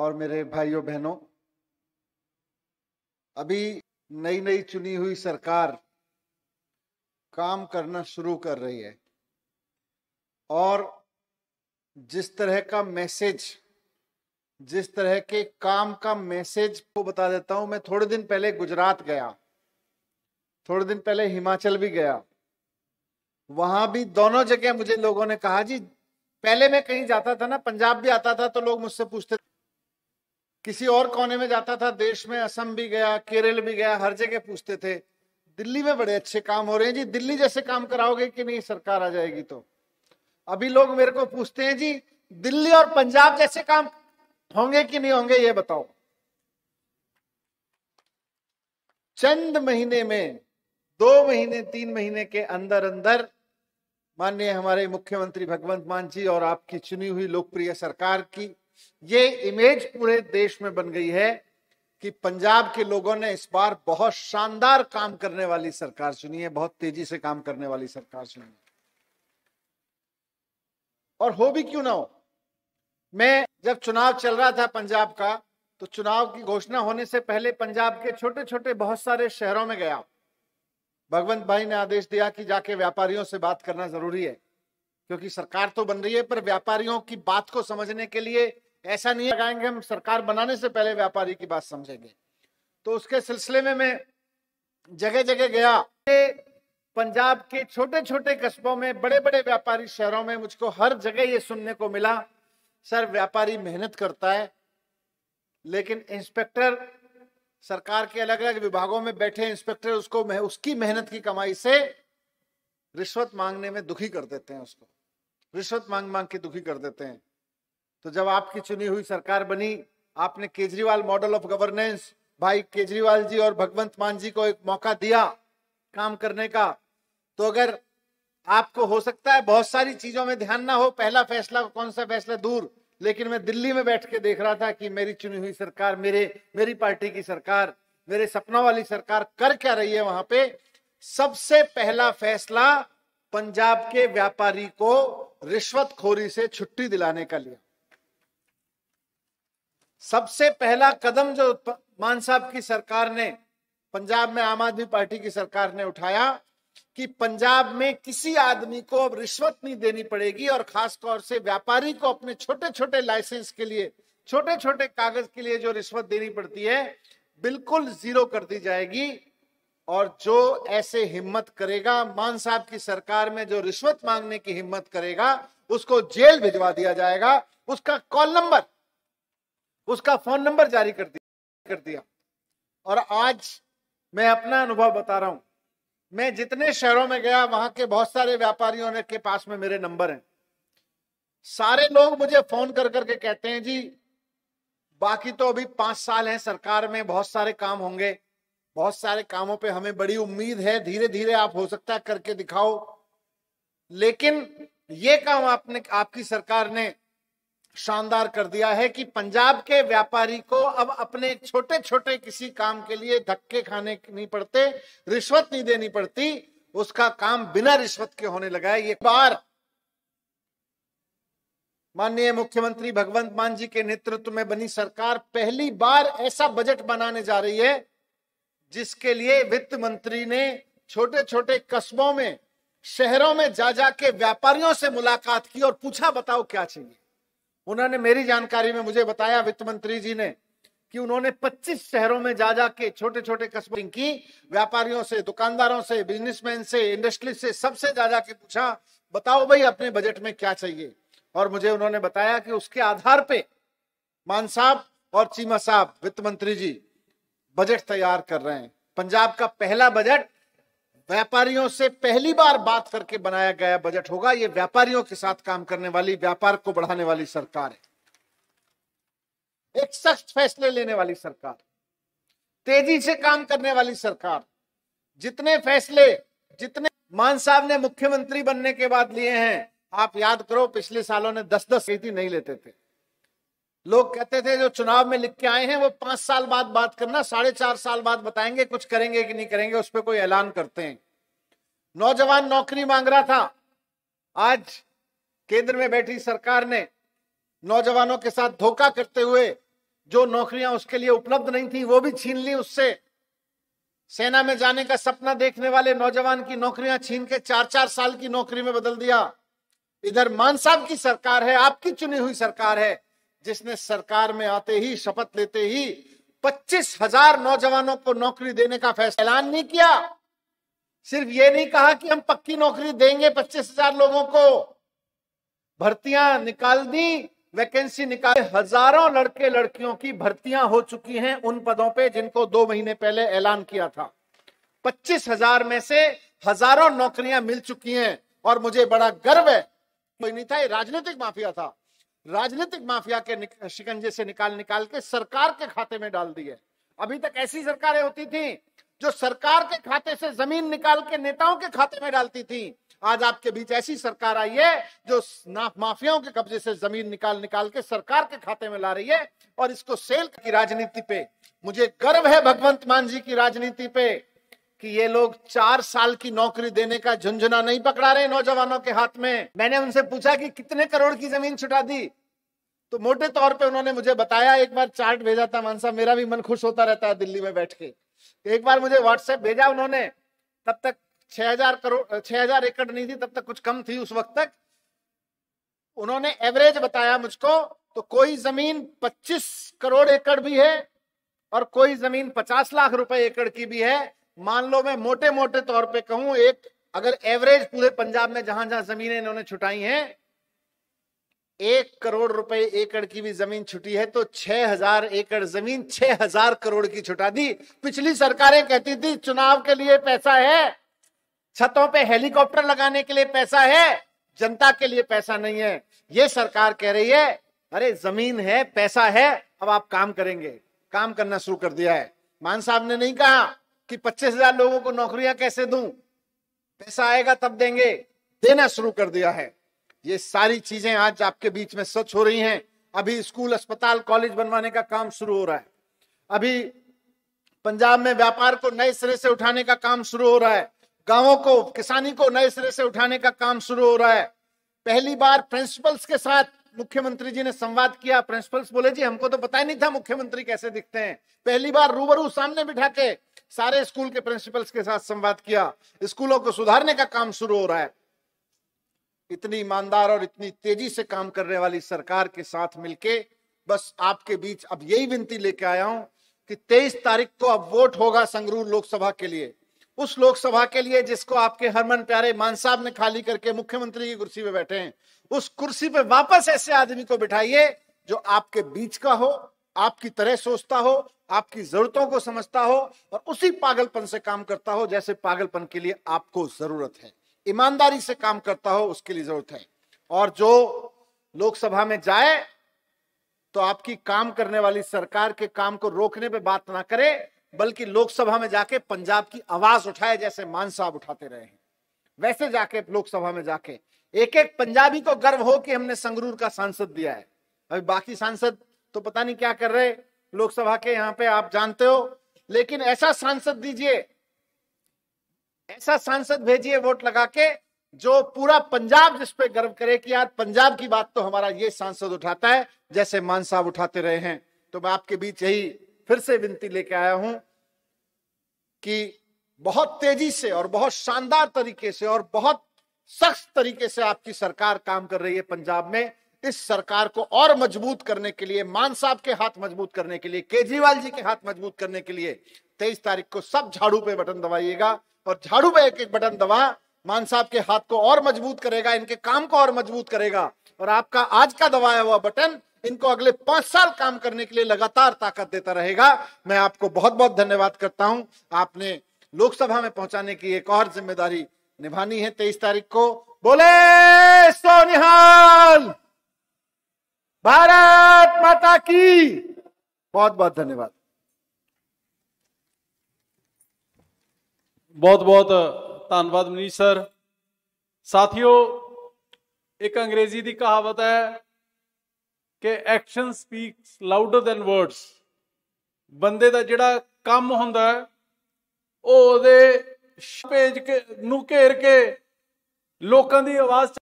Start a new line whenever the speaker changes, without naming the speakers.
और मेरे भाइयों बहनों अभी नई नई चुनी हुई सरकार काम करना शुरू कर रही है और जिस तरह का मैसेज जिस तरह के काम का मैसेज को बता देता हूं मैं थोड़े दिन पहले गुजरात गया थोड़े दिन पहले हिमाचल भी गया वहां भी दोनों जगह मुझे लोगों ने कहा जी पहले मैं कहीं जाता था ना पंजाब भी आता था तो लोग मुझसे पूछते किसी और कोने में जाता था देश में असम भी गया केरल भी गया हर जगह पूछते थे दिल्ली में बड़े अच्छे काम हो रहे हैं जी दिल्ली जैसे काम कराओगे कि नहीं सरकार आ जाएगी तो अभी लोग मेरे को पूछते हैं जी दिल्ली और पंजाब जैसे काम होंगे कि नहीं होंगे ये बताओ चंद महीने में दो महीने तीन महीने के अंदर अंदर माननीय हमारे मुख्यमंत्री भगवंत मान जी और आपकी चुनी हुई लोकप्रिय सरकार की ये इमेज पूरे देश में बन गई है कि पंजाब के लोगों ने इस बार बहुत शानदार काम करने वाली सरकार चुनी है बहुत तेजी से काम करने वाली सरकार चुनी है और हो भी क्यों ना हो मैं जब चुनाव चल रहा था पंजाब का तो चुनाव की घोषणा होने से पहले पंजाब के छोटे छोटे बहुत सारे शहरों में गया भगवंत भाई ने आदेश दिया कि जाके व्यापारियों से बात करना जरूरी है क्योंकि सरकार तो बन रही है पर व्यापारियों की बात को समझने के लिए ऐसा नहीं लगाएंगे हम सरकार बनाने से पहले व्यापारी की बात समझेंगे तो उसके सिलसिले में मैं जगह जगह गया पंजाब के छोटे छोटे कस्बों में बड़े बड़े व्यापारी शहरों में मुझको हर जगह ये सुनने को मिला सर व्यापारी मेहनत करता है लेकिन इंस्पेक्टर सरकार के अलग अलग विभागों में बैठे इंस्पेक्टर उसको उसकी मेहनत की कमाई से रिश्वत मांगने में दुखी कर देते हैं उसको रिश्वत मांग मांग के दुखी कर देते हैं तो जब आपकी चुनी हुई सरकार बनी आपने केजरीवाल मॉडल ऑफ गवर्नेंस भाई केजरीवाल जी और भगवंत मान जी को एक मौका दिया काम करने का तो अगर आपको हो सकता है बहुत सारी चीजों में ध्यान ना हो पहला फैसला कौन सा फैसला दूर लेकिन मैं दिल्ली में बैठ के देख रहा था कि मेरी चुनी हुई सरकार मेरे मेरी पार्टी की सरकार मेरे सपनों वाली सरकार कर क्या रही है वहां पे सबसे पहला फैसला पंजाब के व्यापारी को रिश्वतखोरी से छुट्टी दिलाने का लिया सबसे पहला कदम जो मान साहब की सरकार ने पंजाब में आम आदमी पार्टी की सरकार ने उठाया कि पंजाब में किसी आदमी को अब रिश्वत नहीं देनी पड़ेगी और खास तौर से व्यापारी को अपने छोटे छोटे लाइसेंस के लिए छोटे छोटे कागज के लिए जो रिश्वत देनी पड़ती है बिल्कुल जीरो कर दी जाएगी और जो ऐसे हिम्मत करेगा मान साहब की सरकार में जो रिश्वत मांगने की हिम्मत करेगा उसको जेल भिजवा दिया जाएगा उसका कॉल नंबर उसका फोन नंबर जारी कर दिया कर दिया और आज मैं अपना अनुभव बता रहा हूं मैं जितने शहरों में गया वहां के बहुत सारे व्यापारियों ने के पास में मेरे नंबर हैं सारे लोग मुझे फोन कर करके कहते हैं जी बाकी तो अभी पांच साल हैं सरकार में बहुत सारे काम होंगे बहुत सारे कामों पे हमें बड़ी उम्मीद है धीरे धीरे आप हो सकता है करके दिखाओ लेकिन ये काम आपने आपकी सरकार ने शानदार कर दिया है कि पंजाब के व्यापारी को अब अपने छोटे छोटे किसी काम के लिए धक्के खाने नहीं पड़ते रिश्वत नहीं देनी पड़ती उसका काम बिना रिश्वत के होने लगा है ये बार माननीय मुख्यमंत्री भगवंत मान जी के नेतृत्व में बनी सरकार पहली बार ऐसा बजट बनाने जा रही है जिसके लिए वित्त मंत्री ने छोटे छोटे कस्बों में शहरों में जा जाके व्यापारियों से मुलाकात की और पूछा बताओ क्या चाहिए उन्होंने मेरी जानकारी में मुझे बताया वित्त मंत्री जी ने कि उन्होंने 25 शहरों में जा जाके छोटे छोटे कस्बों की व्यापारियों से दुकानदारों से बिजनेसमैन से इंडस्ट्री से सबसे जा जाके पूछा बताओ भाई अपने बजट में क्या चाहिए और मुझे उन्होंने बताया कि उसके आधार पे मान साहब और चीमा साहब वित्त मंत्री जी बजट तैयार कर रहे हैं पंजाब का पहला बजट व्यापारियों से पहली बार बात करके बनाया गया बजट होगा ये व्यापारियों के साथ काम करने वाली व्यापार को बढ़ाने वाली सरकार है एक सख्त फैसले लेने वाली सरकार तेजी से काम करने वाली सरकार जितने फैसले जितने मान साहब ने मुख्यमंत्री बनने के बाद लिए हैं आप याद करो पिछले सालों ने दस दस खेती नहीं लेते थे लोग कहते थे जो चुनाव में लिख के आए हैं वो पांच साल बाद बात करना साढ़े चार साल बाद बताएंगे कुछ करेंगे कि नहीं करेंगे उस पर कोई ऐलान करते हैं नौजवान नौकरी मांग रहा था आज केंद्र में बैठी सरकार ने नौजवानों के साथ धोखा करते हुए जो नौकरियां उसके लिए उपलब्ध नहीं थी वो भी छीन ली उससे सेना में जाने का सपना देखने वाले नौजवान की नौकरियां छीन के चार चार साल की नौकरी में बदल दिया इधर मान साहब की सरकार है आपकी चुनी हुई सरकार है जिसने सरकार में आते ही शपथ लेते ही पच्चीस हजार नौजवानों को नौकरी देने का फैसला ऐलान नहीं किया सिर्फ ये नहीं कहा कि हम पक्की नौकरी देंगे पच्चीस हजार लोगों को भर्तियां निकाल दी वैकेंसी निकाल हजारों लड़के लड़कियों की भर्तियां हो चुकी हैं उन पदों पे जिनको दो महीने पहले ऐलान किया था पच्चीस हजार में से हजारों नौकरियां मिल चुकी हैं और मुझे बड़ा गर्व है कोई नहीं था ये राजनीतिक माफिया था राजनीतिक माफिया के शिकंजे से निकाल निकाल के सरकार के खाते में डाल दिए अभी तक ऐसी सरकारें होती थी जो सरकार के खाते से जमीन निकाल के नेताओं के खाते में डालती थी आज आपके बीच ऐसी सरकार आई है जो माफियाओं के कब्जे से जमीन निकाल निकाल के सरकार के खाते में ला रही है और इसको सेल की राजनीति पे मुझे गर्व है भगवंत मान जी की राजनीति पे कि ये लोग चार साल की नौकरी देने का झुंझुना नहीं पकड़ा रहे नौजवानों के हाथ में मैंने उनसे पूछा कि कितने करोड़ की जमीन छुटा दी तो मोटे तौर पे उन्होंने मुझे बताया एक बार चार्ट भेजा था मानसा मेरा भी मन खुश होता रहता है दिल्ली में बैठ के तो एक बार मुझे व्हाट्सएप भेजा उन्होंने तब तक हजार करोड़ हजार एकड़ नहीं थी तब तक कुछ कम थी उस वक्त तक उन्होंने एवरेज बताया मुझको तो कोई जमीन 25 करोड़ एकड़ भी है और कोई जमीन 50 लाख रुपए एकड़ की भी है मान लो मैं मोटे मोटे तौर पे कहूं एक अगर एवरेज पूरे पंजाब में जहां जहां जमीनें इन्होंने छुटाई हैं एक करोड़ रुपए एकड़ की भी जमीन छुटी है तो छह हजार एकड़ जमीन छह हजार करोड़ की छुटा दी पिछली सरकारें कहती थी चुनाव के लिए पैसा है छतों पे हेलीकॉप्टर लगाने के लिए पैसा है जनता के लिए पैसा नहीं है ये सरकार कह रही है अरे जमीन है पैसा है अब आप काम करेंगे काम करना शुरू कर दिया है मान साहब ने नहीं कहा कि पच्चीस हजार लोगों को नौकरियां कैसे दूं पैसा आएगा तब देंगे देना शुरू कर दिया है ये सारी चीजें आज आपके बीच में सच हो रही हैं अभी स्कूल अस्पताल कॉलेज बनवाने का काम शुरू हो रहा है अभी पंजाब में व्यापार को नए सिरे से उठाने का काम शुरू हो रहा है गांवों को किसानी को नए सिरे से उठाने का काम शुरू हो रहा है पहली बार प्रिंसिपल्स के साथ मुख्यमंत्री जी ने संवाद किया प्रिंसिपल्स बोले जी हमको तो पता ही नहीं था मुख्यमंत्री कैसे दिखते हैं पहली बार रूबरू सामने बिठा के सारे स्कूल के प्रिंसिपल्स के साथ संवाद किया स्कूलों को सुधारने का काम शुरू हो रहा है इतनी ईमानदार और इतनी तेजी से काम करने वाली सरकार के साथ मिलके बस आपके बीच अब यही विनती लेके आया हूं कि तेईस तारीख को अब वोट होगा संगरूर लोकसभा के लिए उस लोकसभा के लिए जिसको आपके हरमन प्यारे मान साहब ने खाली करके मुख्यमंत्री की कुर्सी पे बैठे हैं उस कुर्सी पे वापस ऐसे आदमी को बिठाइए जो आपके बीच का हो आपकी तरह सोचता हो आपकी जरूरतों को समझता हो और उसी पागलपन से काम करता हो जैसे पागलपन के लिए आपको जरूरत है ईमानदारी से काम करता हो उसके लिए जरूरत है और जो लोकसभा में जाए तो आपकी काम करने वाली सरकार के काम को रोकने पे बात ना करे बल्कि लोकसभा में जाके पंजाब की आवाज उठाए जैसे मान साहब उठाते रहे हैं वैसे जाके लोकसभा में जाके एक एक पंजाबी को गर्व हो कि हमने संगरूर का सांसद दिया है अभी बाकी सांसद तो पता नहीं क्या कर रहे लोकसभा के यहाँ पे आप जानते हो लेकिन ऐसा सांसद दीजिए ऐसा सांसद भेजिए वोट लगा के जो पूरा पंजाब जिस पे गर्व करे कि यार पंजाब की बात तो हमारा ये सांसद उठाता है जैसे मान साहब उठाते रहे हैं तो मैं आपके बीच यही फिर से विनती लेके आया हूं कि बहुत तेजी से और बहुत शानदार तरीके से और बहुत सख्त तरीके से आपकी सरकार काम कर रही है पंजाब में इस सरकार को और मजबूत करने के लिए मान साहब के हाथ मजबूत करने के लिए केजरीवाल जी के हाथ मजबूत करने के लिए तेईस तारीख को सब झाड़ू पे बटन दबाइएगा और झाड़ू पे एक एक बटन दबा मान साहब के हाथ को और मजबूत करेगा इनके काम को और मजबूत करेगा और आपका आज का दबाया हुआ बटन इनको अगले पांच साल काम करने के लिए लगातार ताकत देता रहेगा मैं आपको बहुत बहुत धन्यवाद करता हूँ आपने लोकसभा में पहुंचाने की एक और जिम्मेदारी निभानी है तेईस तारीख को बोले सोनिहाल भारत माता की बहुत बहुत धन्यवाद ਬਹੁਤ ਬਹੁਤ ਧੰਨਵਾਦ ਮਨੀਸ਼ ਸਰ ਸਾਥੀਓ ਇੱਕ ਅੰਗਰੇਜ਼ੀ ਦੀ ਕਹਾਵਤ ਹੈ ਕਿ action speaks louder than words ਬੰਦੇ ਦਾ ਜਿਹੜਾ ਕੰਮ ਹੁੰਦਾ ਉਹ ਉਹਦੇ ਪੇਜ ਨੂੰ ਘੇਰ ਕੇ ਲੋਕਾਂ ਦੀ ਆਵਾਜ਼